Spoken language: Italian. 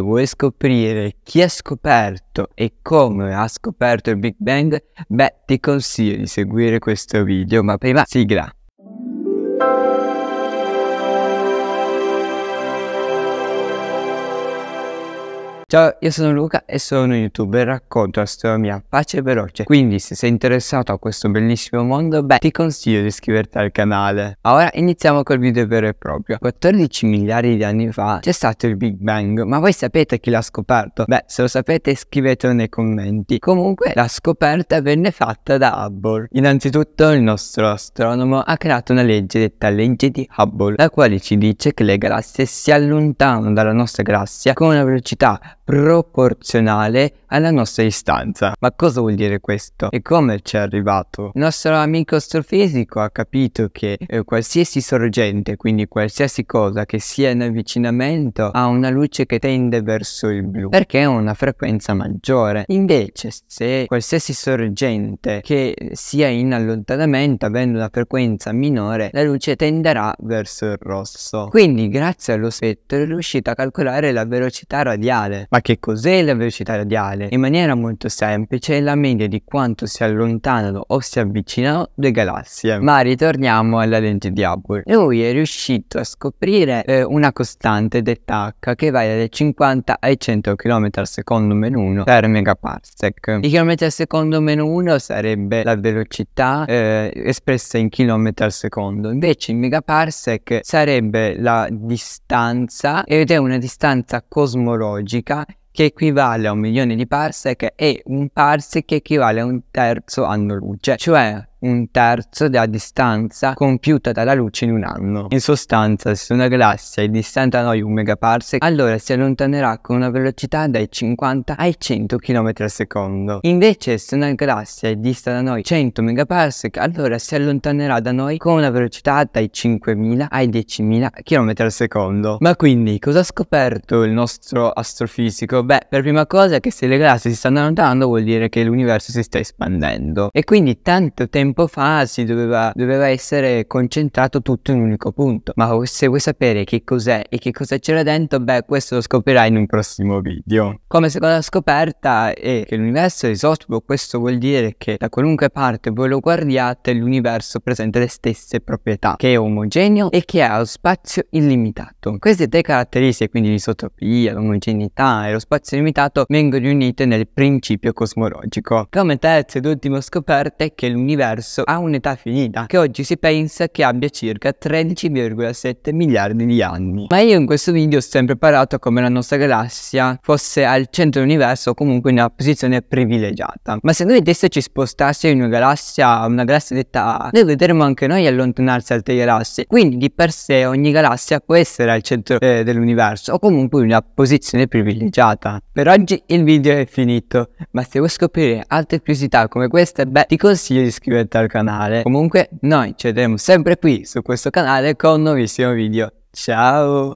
vuoi scoprire chi ha scoperto e come ha scoperto il Big Bang, beh ti consiglio di seguire questo video, ma prima sigla! Ciao, io sono Luca e sono youtuber, racconto astronomia pace e veloce. Quindi se sei interessato a questo bellissimo mondo, beh, ti consiglio di iscriverti al canale. Ora iniziamo col video vero e proprio. 14 miliardi di anni fa c'è stato il Big Bang, ma voi sapete chi l'ha scoperto? Beh, se lo sapete scrivetelo nei commenti. Comunque, la scoperta venne fatta da Hubble. Innanzitutto il nostro astronomo ha creato una legge detta legge di Hubble, la quale ci dice che le galassie si allontanano dalla nostra galassia con una velocità proporzionale alla nostra istanza. Ma cosa vuol dire questo? E come ci è arrivato? Il nostro amico astrofisico ha capito che eh, qualsiasi sorgente, quindi qualsiasi cosa che sia in avvicinamento, ha una luce che tende verso il blu, perché ha una frequenza maggiore. Invece, se qualsiasi sorgente che sia in allontanamento, avendo una frequenza minore, la luce tenderà verso il rosso. Quindi, grazie allo spettro, è riuscito a calcolare la velocità radiale ma che cos'è la velocità radiale? In maniera molto semplice è la media di quanto si allontanano o si avvicinano due galassie. Ma ritorniamo alla lente di Hubble. Lui è riuscito a scoprire eh, una costante detta H che varia dai 50 ai 100 km al secondo meno 1 per megaparsec. I km al secondo meno 1 sarebbe la velocità eh, espressa in km al secondo, invece in megaparsec sarebbe la distanza ed è una distanza cosmologica che equivale a un milione di parsec e un parsec che equivale a un terzo anno luce, cioè un terzo della distanza compiuta dalla luce in un anno. In sostanza, se una galassia è distante da noi un megaparsec, allora si allontanerà con una velocità dai 50 ai 100 km al secondo. Invece, se una galassia è dista da noi 100 megaparsec, allora si allontanerà da noi con una velocità dai 5.000 ai 10.000 km al secondo. Ma quindi, cosa ha scoperto il nostro astrofisico? Beh, per prima cosa che se le galassie si stanno allontanando vuol dire che l'universo si sta espandendo. E quindi tanto tempo tempo fa si doveva, doveva essere concentrato tutto in un unico punto. Ma se vuoi sapere che cos'è e che cosa c'era dentro, beh, questo lo scoprirai in un prossimo video. Come seconda scoperta è che l'universo è isotopo, questo vuol dire che da qualunque parte voi lo guardiate, l'universo presenta le stesse proprietà, che è omogeneo e che ha lo spazio illimitato. Queste tre caratteristiche, quindi l'isotopia, l'omogeneità e lo spazio illimitato, vengono riunite nel principio cosmologico. Come terza ed ultima scoperta è che l'universo scarso ha un'età finita, che oggi si pensa che abbia circa 13,7 miliardi di anni. Ma io in questo video ho sempre parlato come la nostra galassia fosse al centro dell'universo o comunque in una posizione privilegiata. Ma se noi dovessimo spostarsi in una galassia, una galassia detta A, noi vedremo anche noi allontanarsi altre galassie. Quindi di per sé ogni galassia può essere al centro eh, dell'universo o comunque in una posizione privilegiata. Per oggi il video è finito, ma se vuoi scoprire altre curiosità come queste, beh ti consiglio di iscriverti iscritto al canale. Comunque noi ci vedremo sempre qui su questo canale con un nuovissimo video. Ciao!